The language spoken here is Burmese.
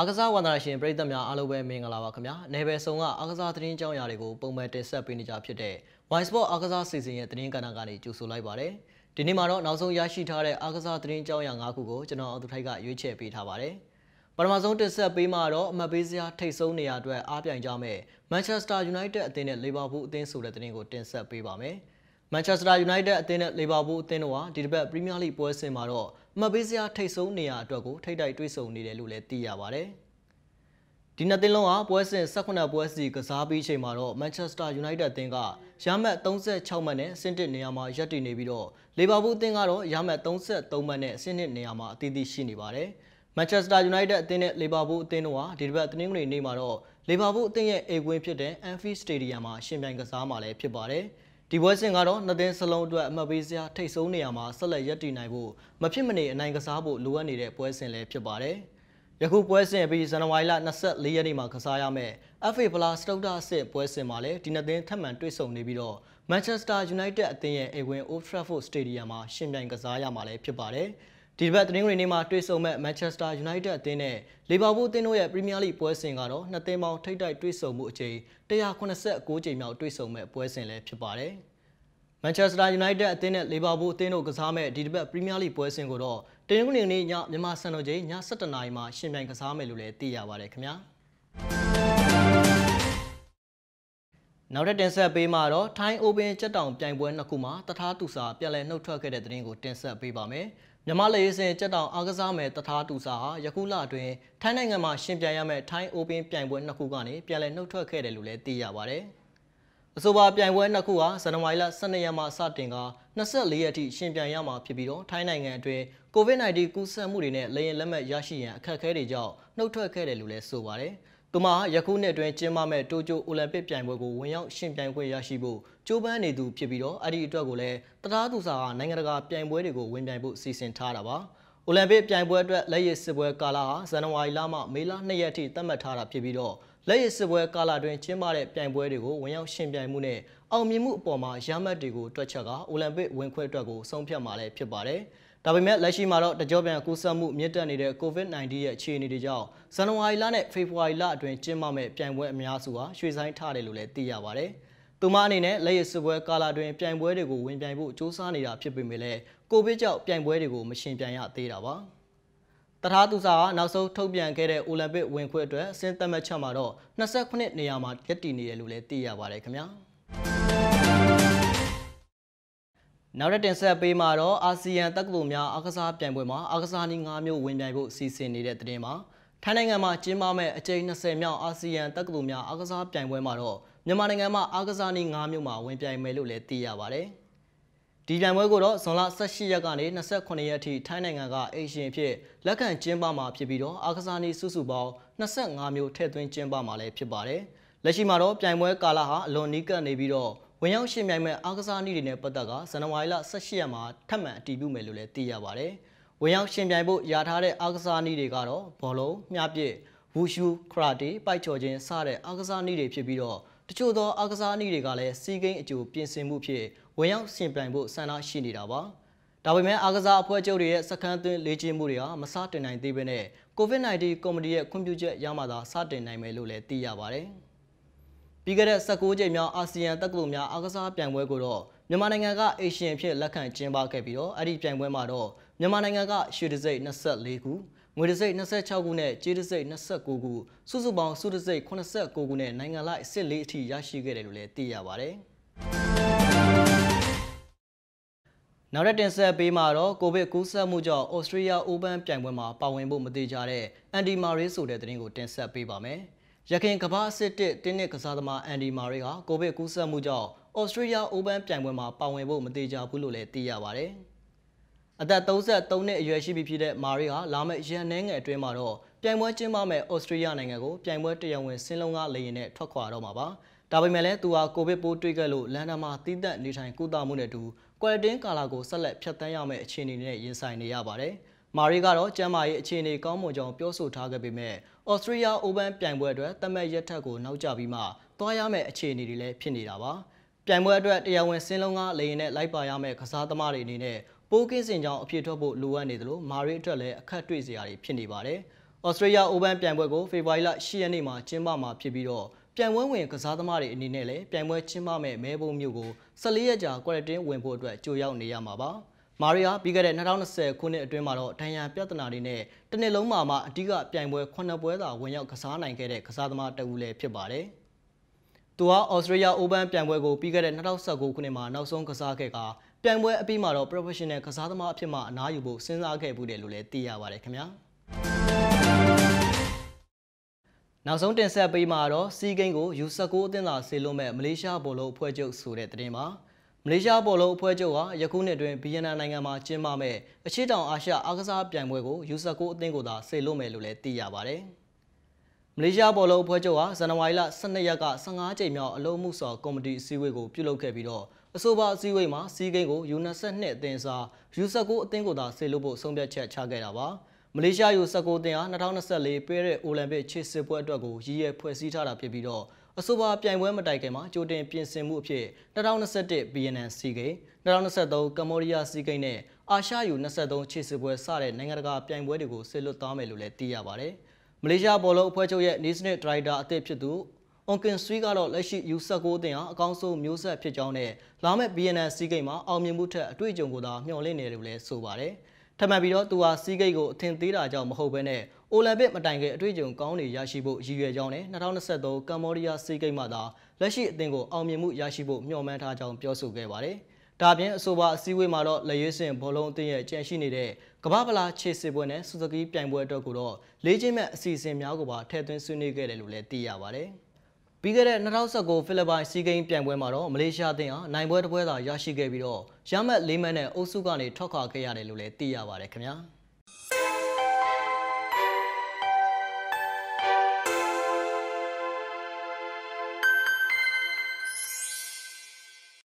အားကစားဝန္ဒနာရှင်ပရိသတ်များအားလုံးပဲမင်္ဂလာပါခင်ဗျာ။နေဘယ်ဆောင်ကအားကစားသတင်းကြောင်းရာတွေကိုပုံမှန်တင်ဆက်ပေးနေကြဖြစ်တဲ့ Wine Sport အားကစားစီစဉ်ရဲ့သတင်းကဏ္ဍကနေကြိုဆိုလိုက်ပါရစေ။ဒီနေ့မှာတော့နောက်ဆုံးရရှိထားတဲ့အားကစားသတင်းကြောင်းရာ၅ခုကိုကျွန်တော်အောင်သူထိုက်ကရွေးချယ်ပေးထားပါရစေ။ပထမဆုံးတင်ဆက်ပေးမှာတော့အမှတ်ပေးစရာထိတ်ဆုံးနေရာအတွက်အားပြိုင်ကြမဲ့ Manchester United အသင်းနဲ့ Liverpool အသင်းဆိုတဲ့သတင်းကိုတင်ဆက်ပေးပါမယ်။ Manchester United အသင်းနဲ့ Liverpool အသင်းတို့ဟာဒီတစ်ပတ် Premier League ပွဲစဉ်မှာတော့မပေးစရာထိတ်ဆုံးနေရာအတွက်ကိုထိတ်တိုက်တွေးဆုံနေတယ်လို့လည်းသိရပါဗျ။ဒီနှစ်သင်းလုံးဟာပွဲစဉ်18ပွဲစီကစားပြီးချိန်မှာတော့ Manchester United အသင်းကရမတ်36မှတ်နဲ့ဆင့်တစ်နေရာမှာရပ်တည်နေပြီးတော့ Liverpool အသင်းကတော့ရမတ်33မှတ်နဲ့ဆင့်နှစ်နေရာမှာအသီးသီးရှိနေပါတယ်။ Manchester United အသင်းနဲ့ Liverpool အသင်းတို့ဟာဒီတစ်ပတ်တနင်္ဂနွေနေ့မှာတော့ Liverpool အသင်းရဲ့အိမ်ကွင်းဖြစ်တဲ့ Anfield Stadium မှာရှင်ပြိုင်ကစားမှာလည်းဖြစ်ပါတယ်။ဒီပွဲစဉ်ကတော့နှစ်သင်းစလုံးအတွက်အမှတ်ပေးစရာထိတ်ဆုံးနေရာမှာဆက်လက်ရပ်တည်နိုင်ဖို့မဖြစ်မနေအနိုင်ကစားဖို့လိုအပ်နေတဲ့ပွဲစဉ်လည်းဖြစ်ပါတယ်။ယခုပွဲစဉ်ပြီးဇန်နဝါရီလ24ရက်နေ့မှာကစားရမယ့် FA Plus စတုတ္ထအဆင့်ပွဲစဉ်မှာလည်းဒီနှစ်သင်းထပ်မံတွေ့ဆုံနေပြီးတော့ Manchester United အသင်းရဲ့အဝင် Old Trafford Stadium မှာရှင်ပြိုင်ကစားရမှာလည်းဖြစ်ပါတယ်။ဒီတစ်ပတ်သတင်းတွေနေ့မှာတွေ့ဆုံမဲ့ Manchester United အသင်းနဲ့ Liverpool အသင်းတို့ရဲ့ Premier League ပွဲစဉ်ကတော့နှစ်သင်းပေါင်းထိပ်တိုက်တွေ့ဆုံမှုအချိန်189ကြိမ်မြောက်တွေ့ဆုံမဲ့ပွဲစဉ်လည်းဖြစ်ပါတယ်။ Manchester United အသင်းနဲ့ Liverpool အသင်းတို့ကစားမဲ့ဒီတစ်ပတ် Premier League ပွဲစဉ်ကိုတော့တင်းကုန်းနေနေ့ညမြန်မာစံတော်ချိန်ည7:00နာရီမှာရှင်ပြိုင်ကစားမယ်လို့လည်းသိရပါတယ်ခင်ဗျာ။နောက်ထပ်တင်ဆက်ပေးမှာတော့ထိုင်းအိုပင်ကြက်တောင်ပြိုင်ပွဲနှစ်ခုမှာတထားတူစာပြန်လည်နှုတ်ထွက်ခဲ့တဲ့သတင်းကိုတင်ဆက်ပေးပါမယ်။မြန်မာလေရေးစင်ကြက်တောင်အားကစားမယ်တထားတူစာဟာယခုလအတွင်းထိုင်းနိုင်ငံမှာရှင်ပြိုင်ရမယ့်ထိုင်းအိုပင်ပြိုင်ပွဲနှစ်ခုကနေပြန်လည်နှုတ်ထွက်ခဲ့တယ်လို့လည်းသိရပါဗျ။အဆိုပါပြိုင်ပွဲနှစ်ခုဟာဇန်နဝါရီလ12ရက်မှစတင်က24ရက်ထိရှင်ပြိုင်ရမှာဖြစ်ပြီးတော့ထိုင်းနိုင်ငံအတွင်း COVID-19 ကူးစက်မှုတွေနဲ့လေရင်လက်မှတ်ရရှိရန်အခက်အခဲတွေကြောင့်နှုတ်ထွက်ခဲ့တယ်လို့လည်းဆိုပါဗျ။သူမယခုနှစ်အတွင်းကျင်းပမဲ့တိုကျိုအိုလံပစ်ပြိုင်ပွဲကိုဝင်ရောက်ရှင်ပြိုင်ခွင့်ရရှိဖို့ကြိုးပမ်းနေသူဖြစ်ပြီးတော့အဲ့ဒီအတွက်ကိုလည်းတရားသူစာကနိုင်ငံတကာပြိုင်ပွဲတွေကိုဝင်ပြိုင်ဖို့စီစဉ်ထားတာပါအိုလံပစ်ပြိုင်ပွဲအတွက်လက်ရစ်စစ်ပွဲကာလဟာဇန်နဝါရီလမှမေလ2ရက်ထိသတ်မှတ်ထားတာဖြစ်ပြီးတော့လက်ရစ်စစ်ပွဲကာလတွင်ကျင်းပတဲ့ပြိုင်ပွဲတွေကိုဝင်ရောက်ရှင်ပြိုင်မှုနဲ့အောင်မြင်မှုအပေါ်မှာရမှတ်တွေကိုတွက်ချက်ကအိုလံပစ်ဝင်ခွင့်အတွက်ကိုဆုံးဖြတ်မှာလည်းဖြစ်ပါတယ်။ဒါပေမဲ့လက်ရှိမှာတော့တကြောပြန်ကူးစက်မှုမြင့်တက်နေတဲ့ COVID-19 ရဲ့အခြေအနေတွေကြောင့်ဇန်နဝါရီလနဲ့ဖေဖော်ဝါရီလအတွင်းကျင်းပမဲ့ပြိုင်ပွဲအများစုဟာရွှေဆိုင်ထားတယ်လို့လည်းသိရပါဗျ။သူမအနေနဲ့လက်ရစပွဲကာလာတွင်ပြိုင်ပွဲတွေကိုဝင်ပြိုင်ဖို့စ조사နေတာဖြစ်ပေမဲ့ကိုဗစ်ကြောင့်ပြိုင်ပွဲတွေကိုမရှင်ပြိုင်ရသေးတာပါ။တထားသူစာကနောက်ဆုံးထုတ်ပြန်ခဲ့တဲ့အိုလံပစ်ဝင်ခွင့်အတွက်အဆင့်သတ်မှတ်ချက်မှာတော့28နေရာမှာရပ်တည်နေတယ်လို့လည်းသိရပါတယ်ခင်ဗျာ။နောက်ထပ်တင်ဆက်ပေးမှာတော့အာဆီယံတက္ကသိုလ်များအားကစားပြိုင်ပွဲမှာအားကစားနည်း၅မျိုးဝင်ပြိုင်ဖို့စီစဉ်နေတဲ့တဲ့တင်မှာထိုင်းနိုင်ငံမှာကျင်းပမဲ့အကြိမ်20မြောက်အာဆီယံတက္ကသိုလ်များအားကစားပြိုင်ပွဲမှာတော့မြန်မာနိုင်ငံမှာအားကစားနည်း၅မျိုးမှာဝင်ပြိုင်မယ်လို့လည်းသိရပါဗျ။ဒီပြိုင်ပွဲကိုတော့ဇွန်လ18ရက်ကနေ29ရက်အထိထိုင်းနိုင်ငံကအိမ်ရှင်ဖြစ်လက်ခံကျင်းပမှာဖြစ်ပြီးတော့အားကစားနည်းစုစုပေါင်း25မျိုးထည့်သွင်းကျင်းပမှာလည်းဖြစ်ပါတယ်။လက်ရှိမှာတော့ပြိုင်ပွဲကာလဟာအလွန်နီးကပ်နေပြီးတော့ဝင်ရောက်ရှင်မြိုင်မဲ့အားကစားနည်းတွေနဲ့ပတ်သက်ကဇန်နဝါရီလ18ရက်မှာထပ်မံအတည်ပြုမယ်လို့လည်းသိရပါဗျ။ဝင်ရောက်ရှင်မြိုင်ဖို့ရထားတဲ့အားကစားနည်းတွေကတော့ဘောလုံး၊မြပြည့်၊ဝူရှူ၊ခရာတေ၊ပိုက်ချော်ခြင်းစတဲ့အားကစားနည်းတွေဖြစ်ပြီးတော့တချို့သောအားကစားနည်းတွေကလည်းစီးကိန်းအကျိုးပြင်ဆင်မှုဖြစ်ဝင်ရောက်ရှင်ပြိုင်ဖို့ဆန္ဒရှိနေတာပါ။ဒါပေမဲ့အာကစားအဖွဲ့ချုပ်တွေရဲ့စခန်းသွင်းလေ့ကျင့်မှုတွေဟာမစတင်နိုင်သေးဘဲနဲ့ COVID-19 ကော်မတီရဲ့ခွင့်ပြုချက်ရမှသာစတင်နိုင်မယ်လို့လည်းသိရပါဗျ။ပြီးခဲ့တဲ့16ကြိမ်မြောက်အာဆီယံတက္ကသိုလ်များအားကစားပြိုင်ပွဲကိုတော့မြန်မာနိုင်ငံကအေရှင်အဖြစ်လက်ခံကျင်းပခဲ့ပြီးတော့အဲ့ဒီပြိုင်ပွဲမှာတော့မြန်မာနိုင်ငံကရွှေတံဆိပ်24ခုငွေတံဆိပ်26ခုနဲ့ကြေးတံဆိပ်29ခုစုစုပေါင်းစုတံဆိပ်89ခုနဲ့နိုင်ငံလိုက်စစ်လေးအထိရရှိခဲ့တယ်လို့လည်းသိရပါဗျ။နောက်ထပ်တင်ဆက်ပေးမှာတော့ကိုဗစ်ကူးစက်မှုကြောင့်ဩစတြေးလျအိုးပန်းပြိုင်ပွဲမှာပါဝင်ဖို့မတိကြတဲ့အန်ဒီမာရေးဆိုတဲ့သတင်းကိုတင်ဆက်ပေးပါမယ်။ရခိုင်ကမ္ဘာအစစ်တစ်တင်းနစ်ကစားသမားအန်ဒီမာရီကကိုဗစ်ကူးစက်မှုကြောင့်ဩစတြေးလျအိုပန်ပြိုင်ပွဲမှာပါဝင်ဖို့မတေချာဘူးလို့လည်းသိရပါဗျ။အသက်33နှစ်အရွယ်ရှိပြီဖြစ်တဲ့မာရီကလာမယ့်ရန်နှဲငယ်အတွင်းမှာတော့ပြိုင်ပွဲကျင်းပမဲ့ဩစတြေးလျနိုင်ငံကိုပြိုင်ပွဲတရားဝင်ဆင်းလုံးကလေရင်နဲ့ထွက်ခွာတော့မှာပါ။ဒါပေမဲ့လည်းသူဟာကိုဗစ်ပိုးတွေ့ခဲ့လို့လန်ဒန်မှာတည်သက်နေထိုင်ကုသမှုနဲ့အတူကွယ်တင်းကာလာကိုဆက်လက်ဖြတ်သန်းရမယ့်အခြေအနေနဲ့ရင်ဆိုင်နေရပါတယ်။မာရီကတော့ကျန်းမာရေးအခြေအနေကောင်းမွန်ကြောင်းပြောဆိုထားခဲ့ပေမဲ့ဩစတြေးလျအိုဗန်ပြိုင်ပွဲအတွက်သတ်မှတ်ရက်ထက်ကိုနောက်ကျပြီးမှသွားရမယ့်အခြေအနေတွေလည်းဖြစ်နေတာပါပြိုင်ပွဲအတွက်တရားဝင်စင်းလုံးကလေရင်နဲ့လိုက်ပါရမယ့်ကစားသမားတွေအနေနဲ့ပိုးကင်းစင်ကြောင်းအဖြစ်ထွက်ဖို့လိုအပ်နေသလိုမာရီအတွက်လည်းအခက်တွေ့စရာတွေဖြစ်နေပါတယ်ဩစတြေးလျအိုဗန်ပြိုင်ပွဲကိုဖေဖော်ဝါရီလ10ရက်နေ့မှာကျင်းပမှာဖြစ်ပြီးတော့ပြိုင်ပွဲဝင်ကစားသမားတွေအနေနဲ့လည်းပြိုင်ပွဲကျင်းပမဲ့မဲပုံမျိုးကို14ရက်ကြာကွာရတင်းဝင်ဖို့အတွက်ကြိုရောက်နေရမှာပါ။မာရီယာပြီးခဲ့တဲ့2020ခုနှစ်အတွင်းမှာတော့ဒဏ်ရာပြဿနာတွေနဲ့တစ်နှစ်လုံးမှာမှအဓိကပြိုင်ပွဲ9ပွဲသာဝင်ရောက်ကစားနိုင်ခဲ့တဲ့ကစားသမားတဦးလည်းဖြစ်ပါတယ်။သူဟာ Australia Open ပြိုင်ပွဲကိုပြီးခဲ့တဲ့2019ခုနှစ်မှာနောက်ဆုံးကစားခဲ့ကပြိုင်ပွဲအပြီးမှာတော့ professional ကစားသမားအဖြစ်မှအနားယူဖို့စဉ်းစားခဲ့မှုတယ်လို့လည်းသိရပါတယ်ခင်ဗျာ။နောက်ဆုံးတင်ဆက်ပေးမှာတော့စီးကိန်းကို U19 အသင်းသာဆေးလုံးမဲ့မလေးရှားဘောလုံးအဖွဲ့ချုပ်ဆိုတဲ့တင်ပါ။လေးရှားဘောလုံးအဖွဲ့ချုပ်ဟာယခုနှစ်အတွင်းဗီယက်နမ်နိုင်ငံမှာကျင်းပမဲ့အခြေတောင်အာရှအားကစားပြိုင်ပွဲကိုယူဆကိုအသင်းကိုသာစေလွှတ်မယ်လို့လည်းသိရပါတယ်။မလေးရှားဘောလုံးအဖွဲ့ချုပ်ဟာဇန်နဝါရီလ12ရက်က15ကြိမ်မြောက်အလုံးမှုစော်ကော်မတီအစည်းအဝေးကိုပြုလုပ်ခဲ့ပြီးတော့အဆိုပါအစည်းအဝေးမှာစီးကိန်းကိုယူ22အသင်းစာယူဆကိုအသင်းကိုသာစေလွှတ်ဖို့ဆုံးဖြတ်ချက်ချခဲ့တာပါ။မလေးရှားယူ19အသင်းဟာ2024ပဲရစ်အိုလံပစ်ခြေစစ်ပွဲအတွက်ကိုရည်ရွယ်ဖွဲ့စည်းထားတာဖြစ်ပြီးတော့အဆိုပါပြိုင်ပွဲမတိုက်ခင်မှာကြိုတင်ပြင်ဆင်မှုအဖြစ်2021 BNN စီဂိမ်း2023ကမ္ဘောဒီးယားစီဂိမ်းနဲ့အာရှယူ23ခြေစစ်ပွဲစတဲ့နိုင်ငံတကာပြိုင်ပွဲတွေကိုဆစ်လွတ်သွားမယ်လို့လည်းသိရပါဗျ။မလေးရှားဘောလုံးအဖွဲ့ချုပ်ရဲ့နေစနစ်ဒရိုက်တာအသစ်ဖြစ်သူအွန်ကင်ဆွီကတော့လက်ရှိ U19 တင်အားအကောင်းဆုံးမျိုးဆက်ဖြစ်ကြောင်းနဲ့လာမယ့် BNN စီဂိမ်းမှာအောင်မြင်မှုထက်အတွေ့အကြုံကိုသာမျှော်လင့်နေတယ်လို့လည်းဆိုပါဗျ။ထပ်မံပြီးတော့သူဟာစီးကိတ်ကိုအထင်သေးတာကြောင့်မဟုတ်ဘဲနဲ့အိုလံပစ်မတိုင်ခင်အတွေ့အကြုံကောင်းတွေရရှိဖို့ရည်ရွယ်ကြောင်းနဲ့2023ကမ္ဘောဒီးယားစီးကိတ်မှသာလက်ရှိအသင်းကိုအောင်မြင်မှုရရှိဖို့မျှော်မှန်းထားကြောင်းပြောဆိုခဲ့ပါတယ်။ဒါပြင်အဆိုပါအစည်းအဝေးမှာတော့လက်ရွေးစင်ဘောလုံးအသင်းရဲ့ကြန့်ရှိနေတဲ့ကမ္ဘာပလာခြေစစ်ပွဲနဲ့ဆူဇကီပြိုင်ပွဲအတွက်ကိုတော့လေးချင်းမဲ့အစီအစဉ်များကိုပါထည့်သွင်းဆွေးနွေးခဲ့တယ်လို့လည်းသိရပါတယ်။ပြီးခဲ့တဲ့2019ဖိလစ်ပိုင်စီးကိန်းပြိုင်ပွဲမှာတော့မလေးရှားအသင်းဟာနိုင်ပွဲတစ်ပွဲသာရရှိခဲ့ပြီးတော့ရမှတ်၄မှတ်နဲ့အုပ်စုကနေထွက်ခွာခဲ့ရတယ်လို့လည်းသိရပါတယ်ခင်ဗျာ။